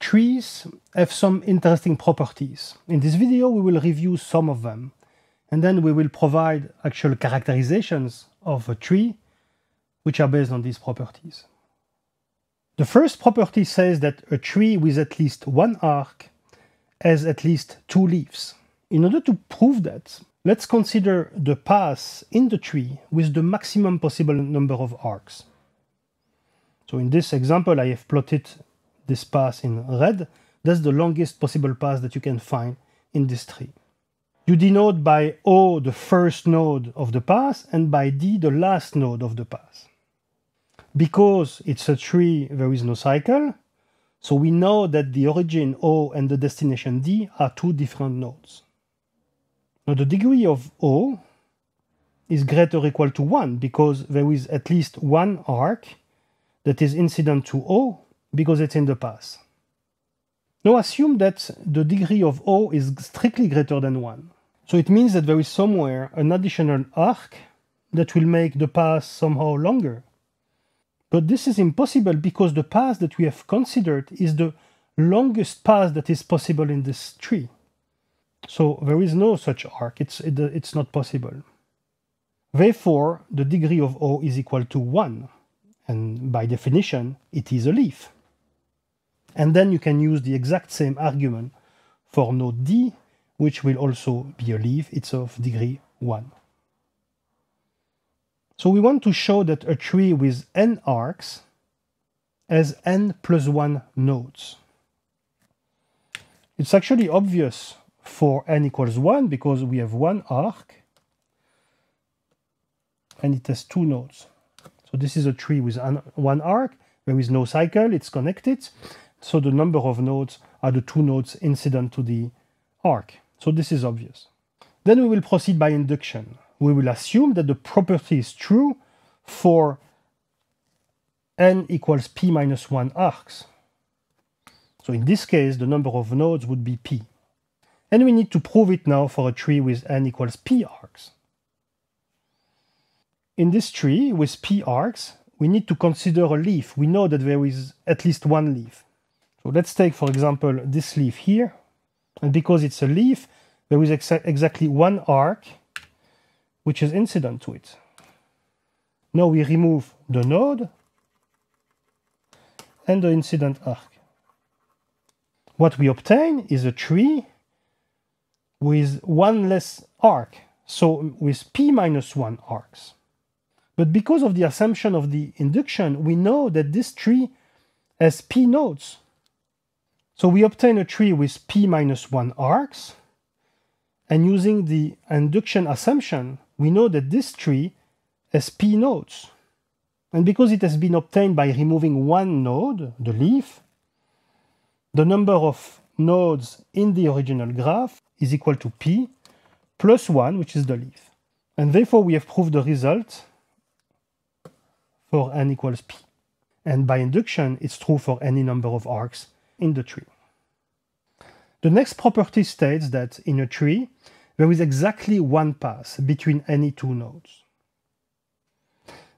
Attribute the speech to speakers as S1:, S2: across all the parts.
S1: Trees have some interesting properties. In this video, we will review some of them, and then we will provide actual characterizations of a tree, which are based on these properties. The first property says that a tree with at least one arc has at least two leaves. In order to prove that, let's consider the path in the tree with the maximum possible number of arcs. So in this example, I have plotted this path in red, that's the longest possible path that you can find in this tree. You denote by O the first node of the path and by D the last node of the path. Because it's a tree, there is no cycle, so we know that the origin O and the destination D are two different nodes. Now the degree of O is greater or equal to 1 because there is at least one arc that is incident to O because it's in the past. Now assume that the degree of O is strictly greater than 1. So it means that there is somewhere an additional arc that will make the path somehow longer. But this is impossible because the path that we have considered is the longest path that is possible in this tree. So there is no such arc, it's, it, it's not possible. Therefore, the degree of O is equal to 1, and by definition, it is a leaf. And then you can use the exact same argument for node D, which will also be a leaf. It's of degree 1. So we want to show that a tree with n arcs has n plus 1 nodes. It's actually obvious for n equals 1 because we have one arc and it has two nodes. So this is a tree with one arc. There is no cycle, it's connected. So the number of nodes are the two nodes incident to the arc. So this is obvious. Then we will proceed by induction. We will assume that the property is true for n equals p minus 1 arcs. So in this case, the number of nodes would be p. And we need to prove it now for a tree with n equals p arcs. In this tree with p arcs, we need to consider a leaf. We know that there is at least one leaf. So let's take, for example, this leaf here. And because it's a leaf, there is exa exactly one arc which is incident to it. Now we remove the node and the incident arc. What we obtain is a tree with one less arc, so with p minus 1 arcs. But because of the assumption of the induction, we know that this tree has p nodes, so we obtain a tree with p minus 1 arcs, and using the induction assumption, we know that this tree has p nodes. And because it has been obtained by removing one node, the leaf, the number of nodes in the original graph is equal to p plus 1, which is the leaf. And therefore, we have proved the result for n equals p. And by induction, it's true for any number of arcs in the tree. The next property states that in a tree, there is exactly one path between any two nodes.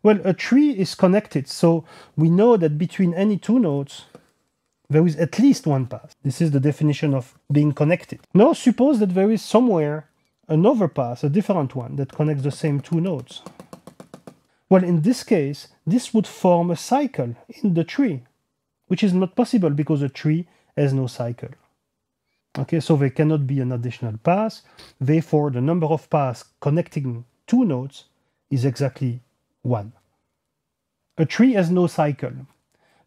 S1: Well, a tree is connected, so we know that between any two nodes, there is at least one path. This is the definition of being connected. Now suppose that there is somewhere another path, a different one, that connects the same two nodes. Well, in this case, this would form a cycle in the tree, which is not possible because a tree has no cycle. Okay, so there cannot be an additional path. Therefore, the number of paths connecting two nodes is exactly one. A tree has no cycle.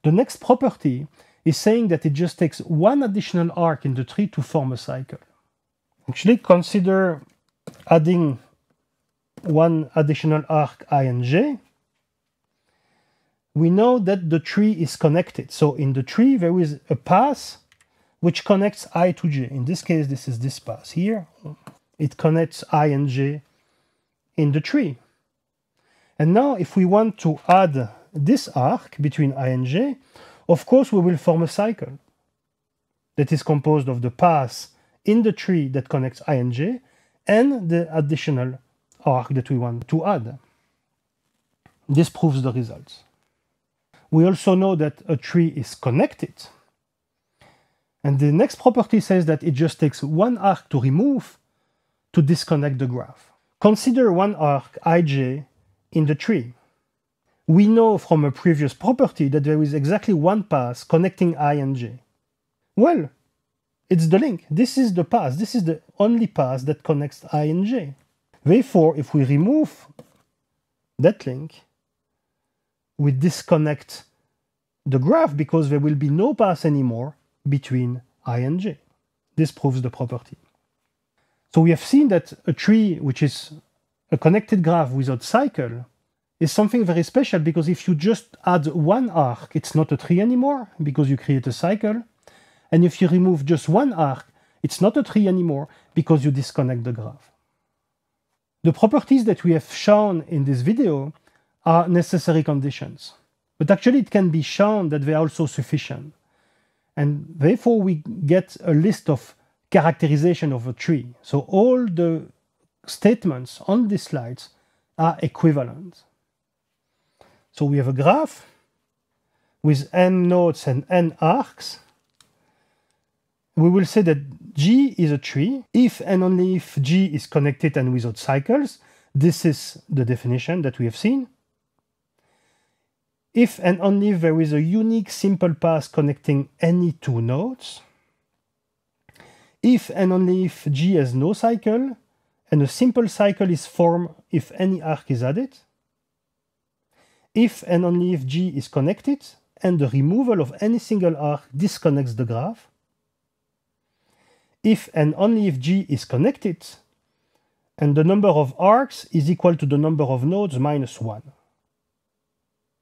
S1: The next property is saying that it just takes one additional arc in the tree to form a cycle. Actually, consider adding one additional arc i and j we know that the tree is connected. So in the tree, there is a path which connects i to j. In this case, this is this path here. It connects i and j in the tree. And now if we want to add this arc between i and j, of course we will form a cycle that is composed of the path in the tree that connects i and j and the additional arc that we want to add. This proves the results. We also know that a tree is connected. And the next property says that it just takes one arc to remove to disconnect the graph. Consider one arc, ij, in the tree. We know from a previous property that there is exactly one path connecting i and j. Well, it's the link. This is the path. This is the only path that connects i and j. Therefore, if we remove that link, we disconnect the graph because there will be no path anymore between i and j. This proves the property. So we have seen that a tree which is a connected graph without cycle is something very special because if you just add one arc, it's not a tree anymore because you create a cycle. And if you remove just one arc, it's not a tree anymore because you disconnect the graph. The properties that we have shown in this video are necessary conditions. But actually, it can be shown that they are also sufficient. And therefore, we get a list of characterization of a tree. So all the statements on these slides are equivalent. So we have a graph with n nodes and n arcs. We will say that G is a tree if and only if G is connected and without cycles. This is the definition that we have seen if and only if there is a unique simple path connecting any two nodes, if and only if G has no cycle, and a simple cycle is formed if any arc is added, if and only if G is connected, and the removal of any single arc disconnects the graph, if and only if G is connected, and the number of arcs is equal to the number of nodes minus 1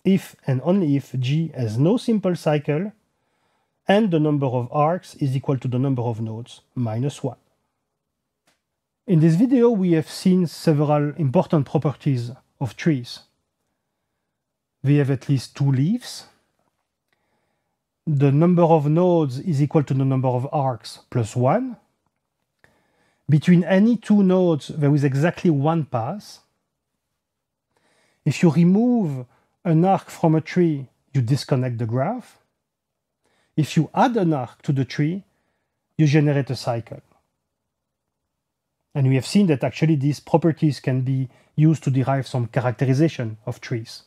S1: if and only if G has no simple cycle and the number of arcs is equal to the number of nodes minus 1. In this video we have seen several important properties of trees. They have at least two leaves. The number of nodes is equal to the number of arcs plus 1. Between any two nodes there is exactly one path. If you remove an arc from a tree, you disconnect the graph. If you add an arc to the tree, you generate a cycle. And we have seen that actually these properties can be used to derive some characterization of trees.